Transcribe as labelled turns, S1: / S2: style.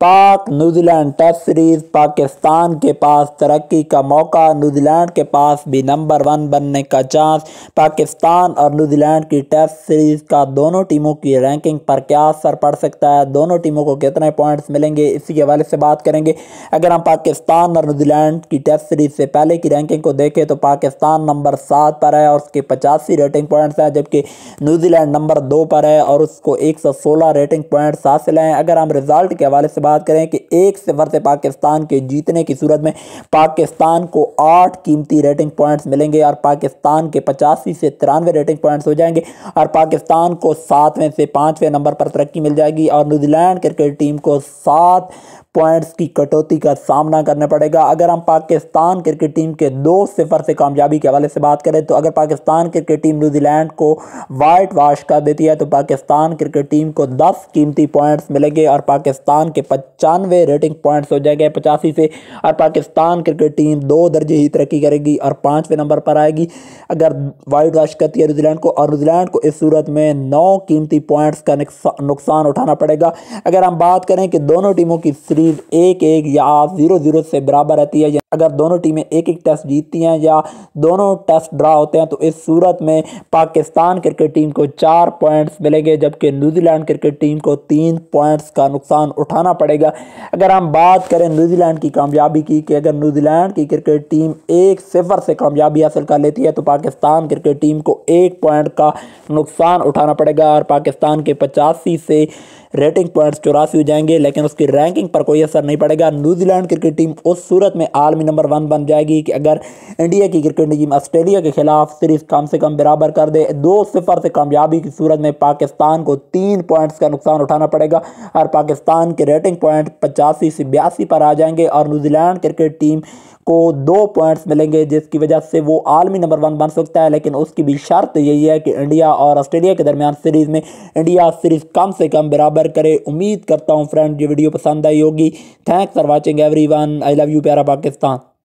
S1: पाक New Zealand test series Pakistan के पास तरक्की का मौका न्यूजीलैंड के पास भी नंबर वन बनने का चांस पाकिस्तान और न्यूजीलैंड की टेस्ट सीरीज का दोनों टीमों की रैंकिंग पर क्या असर पड़ सकता है दोनों टीमों को कितने पॉइंट्स मिलेंगे इसी के हवाले से बात करेंगे अगर हम पाकिस्तान और न्यूजीलैंड की टेस्ट सीरीज से पहले की रैंकिंग को देखें तो पाकिस्तान नंबर सात पर है और उसके पचासी रेटिंग पॉइंट्स हैं जबकि न्यूजीलैंड नंबर दो पर है और उसको एक रेटिंग पॉइंट्स हासिल हैं अगर हम रिजल्ट के हवाले से बात करें कि एक सिफर से पाकिस्तान के जीतने की सूरत में पाकिस्तान को आठ कीमती रेटिंग पॉइंट्स मिलेंगे और पाकिस्तान के पचासी से तिरानवे रेटिंग पॉइंट्स हो जाएंगे और पाकिस्तान को सातवें से पाँचवें नंबर पर तरक्की मिल जाएगी और न्यूजीलैंड क्रिकेट टीम को सात पॉइंट्स की कटौती का सामना करना पड़ेगा अगर हम पाकिस्तान क्रिकेट टीम के दो सिफर से कामयाबी के हवाले से बात करें तो अगर पाकिस्तान क्रिकेट टीम न्यूजीलैंड को वाइट वाश कर देती है तो पाकिस्तान क्रिकेट टीम को 10 कीमती पॉइंट्स मिलेंगे और पाकिस्तान के पचानवे रेटिंग पॉइंट्स हो जाएंगे पचासी से और पाकिस्तान क्रिकेट टीम दो दर्जे ही तरक्की करेगी और पाँचवें नंबर पर आएगी अगर वाइट वॉश करती है न्यूजीलैंड को और न्यूजीलैंड को इस सूरत में नौ कीमती पॉइंट्स का नुकसान उठाना पड़ेगा अगर हम बात करें कि दोनों टीमों की सीरीज एक एक या जीरो जीरो से बराबर रहती है अगर दोनों टीमें एक एक टेस्ट जीतती हैं या दोनों टेस्ट ड्रा होते हैं तो इस सूरत में पाकिस्तान क्रिकेट टीम को चार पॉइंट्स मिलेंगे जबकि न्यूजीलैंड क्रिकेट टीम को तीन पॉइंट्स का नुकसान उठाना पड़ेगा पड़ेगा अगर हम बात करें न्यूजीलैंड की कामयाबी की कि अगर न्यूजीलैंड की क्रिकेट टीम एक सिफर से कामयाबी हासिल कर लेती है तो पाकिस्तान क्रिकेट टीम को एक पॉइंट का नुकसान उठाना पड़ेगा और पाकिस्तान के पचासी से रेटिंग पॉइंट्स चौरासी हो जाएंगे लेकिन उसकी रैंकिंग पर कोई असर नहीं पड़ेगा न्यूजीलैंड क्रिकेट टीम उस सूरत में आलमी नंबर वन बन जाएगी कि अगर इंडिया की क्रिकेट टीम ऑस्ट्रेलिया के खिलाफ सीरीज कम से कम बराबर कर दे दो सिफर से कामयाबी की सूरत में पाकिस्तान को तीन पॉइंट्स का नुकसान उठाना पड़ेगा और पाकिस्तान के रेटिंग पॉइंट पचासी से बयासी पर आ जाएंगे और न्यूजीलैंड क्रिकेट टीम को दो पॉइंट्स मिलेंगे जिसकी वजह से वो आलमी नंबर वन बन सकता है लेकिन उसकी भी शर्त यही है कि इंडिया और ऑस्ट्रेलिया के दरमियान सीरीज़ में इंडिया सीरीज़ कम से कम बराबर करे उम्मीद करता हूँ फ्रेंड ये वीडियो पसंद आई होगी thanks for watching every I love you प्यारा पाकिस्तान